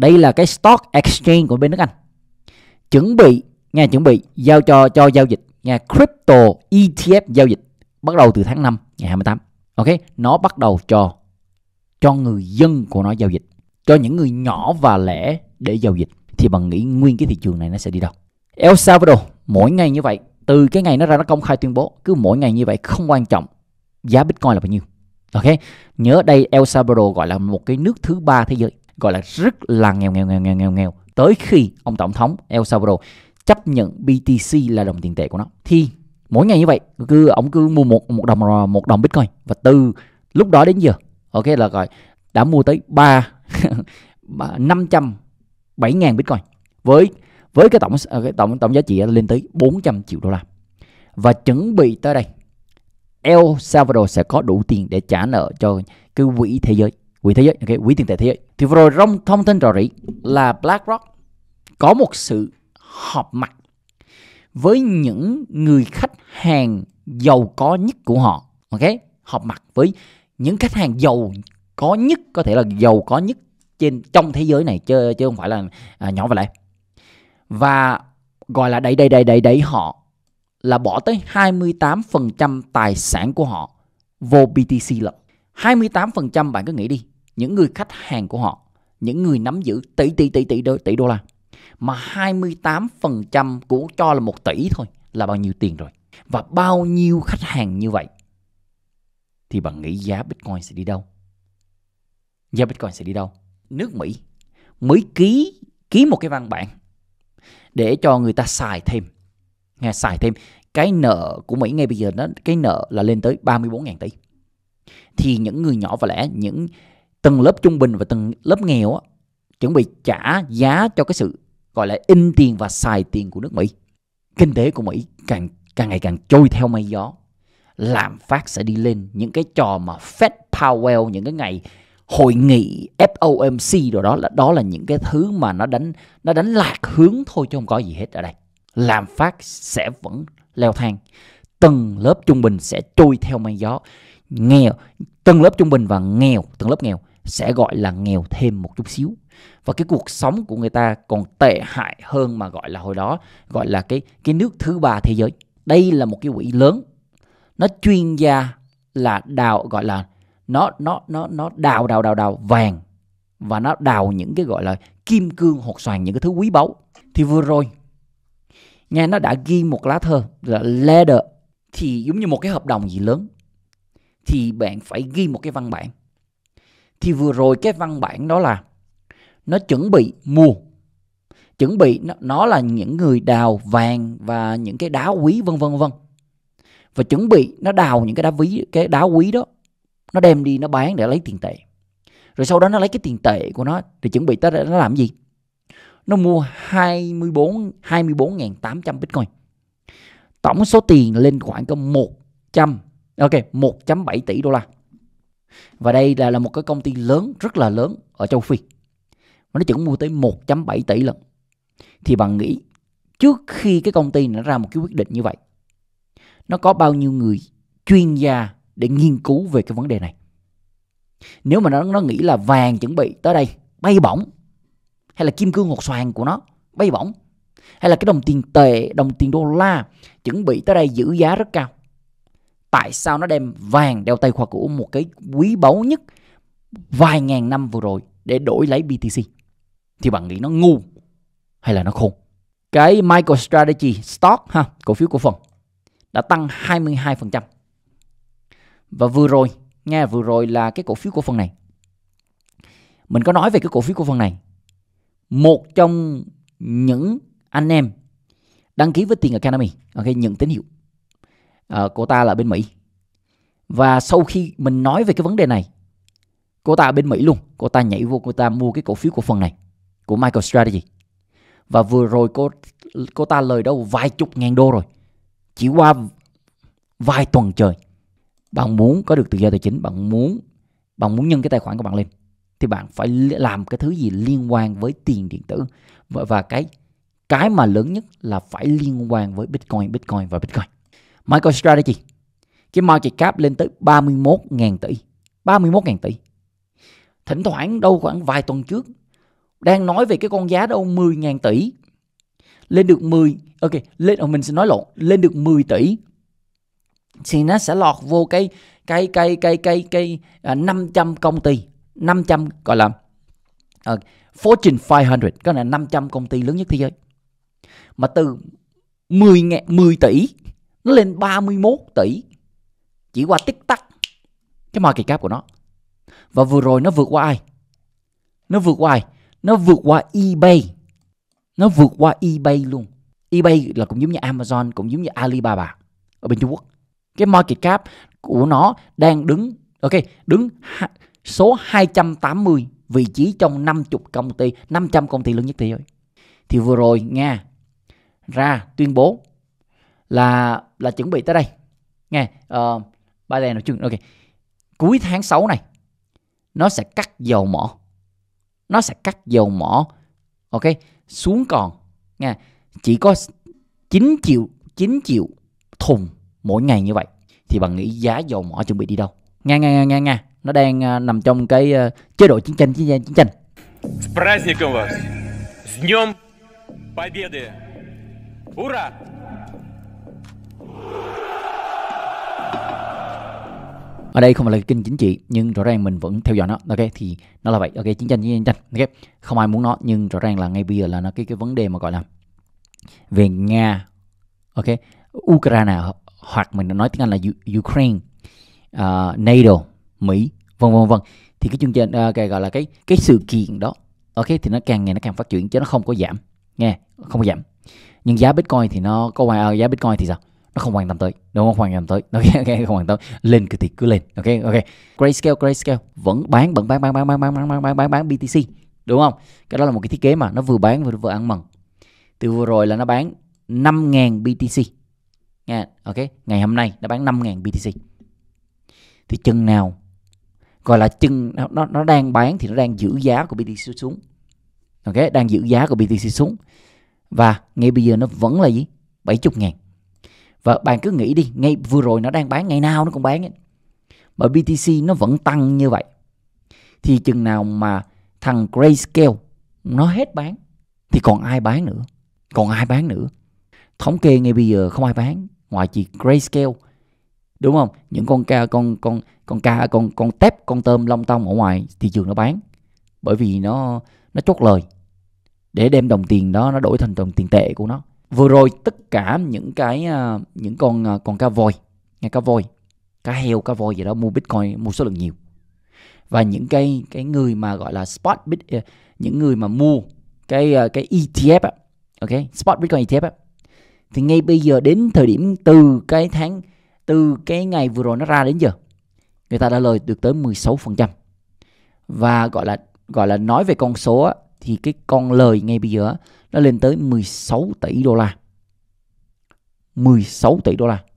đây là cái stock exchange của bên nước Anh chuẩn bị nha chuẩn bị giao cho cho giao dịch nha crypto ETF giao dịch bắt đầu từ tháng 5 ngày 28 ok nó bắt đầu cho cho người dân của nó giao dịch cho những người nhỏ và lẻ để giao dịch thì bạn nghĩ nguyên cái thị trường này nó sẽ đi đâu El Salvador mỗi ngày như vậy từ cái ngày nó ra nó công khai tuyên bố cứ mỗi ngày như vậy không quan trọng giá Bitcoin là bao nhiêu ok nhớ đây El Salvador gọi là một cái nước thứ ba thế giới gọi là rất là nghèo nghèo nghèo nghèo nghèo nghèo tới khi ông tổng thống El Salvador chấp nhận BTC là đồng tiền tệ của nó thì mỗi ngày như vậy cứ ông cứ mua một một đồng một đồng Bitcoin và từ lúc đó đến giờ ok là gọi đã mua tới ba năm trăm bảy ngàn Bitcoin với với cái tổng ờ, cái tổng tổng giá trị lên tới 400 triệu đô la. Và chuẩn bị tới đây El Salvador sẽ có đủ tiền để trả nợ cho cái quỹ thế giới quỹ thế giới cái quỹ tiền tệ thế giới thì vừa rồi trong thông tin rõ rỉ là BlackRock có một sự họp mặt với những người khách hàng giàu có nhất của họ ok họp mặt với những khách hàng giàu có nhất có thể là giàu có nhất trên trong thế giới này chứ chứ không phải là à, nhỏ và lại và gọi là đẩy đẩy đẩy đẩy đẩy họ là bỏ tới 28% tài sản của họ vô BTC lận. 28% bạn cứ nghĩ đi, những người khách hàng của họ, những người nắm giữ tỷ tỷ tỷ tỷ đô, tỷ đô la mà 28% của cho là 1 tỷ thôi là bao nhiêu tiền rồi. Và bao nhiêu khách hàng như vậy thì bạn nghĩ giá Bitcoin sẽ đi đâu? Giá Bitcoin sẽ đi đâu? Nước Mỹ mới ký ký một cái văn bản để cho người ta xài thêm. Nghe xài thêm cái nợ của Mỹ ngay bây giờ nó cái nợ là lên tới 34.000 tỷ. Thì những người nhỏ và lẻ những tầng lớp trung bình và tầng lớp nghèo á, chuẩn bị trả giá cho cái sự gọi là in tiền và xài tiền của nước Mỹ. Kinh tế của Mỹ càng càng ngày càng trôi theo mây gió. Lạm phát sẽ đi lên những cái trò mà Fed Powell những cái ngày hội nghị FOMC rồi đó là đó là những cái thứ mà nó đánh nó đánh lạc hướng thôi chứ không có gì hết ở đây. Lạm phát sẽ vẫn leo thang. Tầng lớp trung bình sẽ trôi theo mây gió. Nghèo, tầng lớp trung bình và nghèo, tầng lớp nghèo sẽ gọi là nghèo thêm một chút xíu và cái cuộc sống của người ta còn tệ hại hơn mà gọi là hồi đó gọi là cái cái nước thứ ba thế giới đây là một cái quỹ lớn nó chuyên gia là đào gọi là nó nó nó nó đào đào đào đào vàng và nó đào những cái gọi là kim cương hoặc xoàn những cái thứ quý báu thì vừa rồi nghe nó đã ghi một lá thơ là leather thì giống như một cái hợp đồng gì lớn thì bạn phải ghi một cái văn bản thì vừa rồi cái văn bản đó là nó chuẩn bị mua chuẩn bị nó, nó là những người đào vàng và những cái đá quý vân vân vân và chuẩn bị nó đào những cái đá quý cái đá quý đó nó đem đi nó bán để lấy tiền tệ rồi sau đó nó lấy cái tiền tệ của nó thì chuẩn bị tới nó làm gì nó mua 24 24.800 Bitcoin tổng số tiền lên khoảng có 100 ok 1.7 tỷ đô la và đây là là một cái công ty lớn rất là lớn ở châu Phi mà nó chừng mua tới 1.7 tỷ lần thì bạn nghĩ trước khi cái công ty nó ra một cái quyết định như vậy nó có bao nhiêu người chuyên gia để nghiên cứu về cái vấn đề này nếu mà nó nó nghĩ là vàng chuẩn bị tới đây bay bổng hay là kim cương hột xoàn của nó bay bổng hay là cái đồng tiền tệ đồng tiền đô la chuẩn bị tới đây giữ giá rất cao tại sao nó đem vàng đeo tay khoa cũ một cái quý báu nhất vài ngàn năm vừa rồi để đổi lấy BTC thì bạn nghĩ nó ngu hay là nó khôn cái Michael Strategy stock ha cổ phiếu cổ phần đã tăng 22% và vừa rồi nghe vừa rồi là cái cổ phiếu cổ phần này mình có nói về cái cổ phiếu cổ phần này một trong những anh em đăng ký với tiền Academy ok nhận tín hiệu uh, cô ta là bên Mỹ và sau khi mình nói về cái vấn đề này cô ta ở bên Mỹ luôn cô ta nhảy vô cô ta mua cái cổ phiếu của phần này của michael MicroStrategy và vừa rồi cô cô ta lời đâu vài chục ngàn đô rồi chỉ qua vài tuần trời bạn muốn có được tự do tài chính bạn muốn bạn muốn nhân cái tài khoản của bạn lên thì bạn phải làm cái thứ gì liên quan với tiền điện tử và cái cái mà lớn nhất là phải liên quan với bitcoin bitcoin và bitcoin MicroStrategy cái market cap lên tới 31.000 tỷ 31.000 tỷ thỉnh thoảng đâu khoảng vài tuần trước đang nói về cái con giá đâu 10.000 tỷ lên được 10 ok lên ờ, mình sẽ nói lộn lên được 10 tỷ thì nó sẽ lọt vô cái cái cái cái cái cái à, 500 công ty 500 gọi là à, Fortune 500 có là 500 công ty lớn nhất thế giới mà từ 10 ngàn, 10 tỷ nó lên 31 tỷ chỉ qua tích tắc cái market cap của nó và vừa rồi nó vượt qua ai nó vượt qua ai nó vượt qua ebay nó vượt qua ebay luôn ebay là cũng giống như amazon cũng giống như alibaba ở bên trung quốc cái market cap của nó đang đứng ok đứng số 280 vị trí trong 50 công ty 500 công ty lớn nhất thế giới thì vừa rồi Nga ra tuyên bố là là chuẩn bị tới đây nghe uh, ba đèn nó chừng ok cuối tháng 6 này nó sẽ cắt dầu mỏ nó sẽ cắt dầu mỏ ok xuống còn nghe chỉ có 9 triệu 9 triệu thùng mỗi ngày như vậy thì bạn nghĩ giá dầu mỏ chuẩn bị đi đâu nghe nghe nghe nghe nghe nó đang uh, nằm trong cái uh, chế độ chiến tranh chiến tranh chiến tranh С праздником вас! С днем Победы! Ура! ở đây không phải là cái kênh chính trị nhưng rõ ràng mình vẫn theo dõi nó ok thì nó là vậy ok chiến tranh chiến tranh ok không ai muốn nó nhưng rõ ràng là ngay bây giờ là nó cái cái vấn đề mà gọi là về nga ok ukraine hoặc mình nói tiếng anh là ukraine uh, nato mỹ vân vân vân thì cái chương trình uh, gọi là cái cái sự kiện đó ok thì nó càng ngày nó càng phát triển chứ nó không có giảm nghe không có giảm nhưng giá bitcoin thì nó có ngoài giá bitcoin thì sao nó không quan tâm tới nó không quan tâm tới nó okay, okay, không quan tâm lên cứ thì cứ lên ok ok grayscale grayscale vẫn bán vẫn bán bán bán bán bán bán bán bán bán, bán BTC đúng không cái đó là một cái thiết kế mà nó vừa bán vừa vừa ăn mừng từ vừa rồi là nó bán 5.000 BTC nha ok ngày hôm nay nó bán 5.000 BTC thì chừng nào gọi là chừng nó nó đang bán thì nó đang giữ giá của BTC xuống ok đang giữ giá của BTC xuống và ngay bây giờ nó vẫn là gì 70 ngàn và bạn cứ nghĩ đi ngay vừa rồi nó đang bán ngày nào nó cũng bán ấy. mà BTC nó vẫn tăng như vậy thì chừng nào mà thằng Grayscale nó hết bán thì còn ai bán nữa còn ai bán nữa thống kê ngay bây giờ không ai bán ngoài chỉ Grayscale đúng không những con ca con con con ca con con tép con tôm long tông ở ngoài thị trường nó bán bởi vì nó nó chốt lời để đem đồng tiền đó nó đổi thành đồng tiền tệ của nó vừa rồi tất cả những cái à, những con à, con cá voi nghe cá voi cá heo cá voi gì đó mua bitcoin mua số lượng nhiều và những cái cái người mà gọi là spot bit à, những người mà mua cái cái ETF á, ok spot bitcoin ETF á, thì ngay bây giờ đến thời điểm từ cái tháng từ cái ngày vừa rồi nó ra đến giờ người ta đã lời được tới 16% và gọi là gọi là nói về con số á, thì cái con lời ngay bây giờ á, nó lên tới 16 tỷ đô la 16 tỷ đô la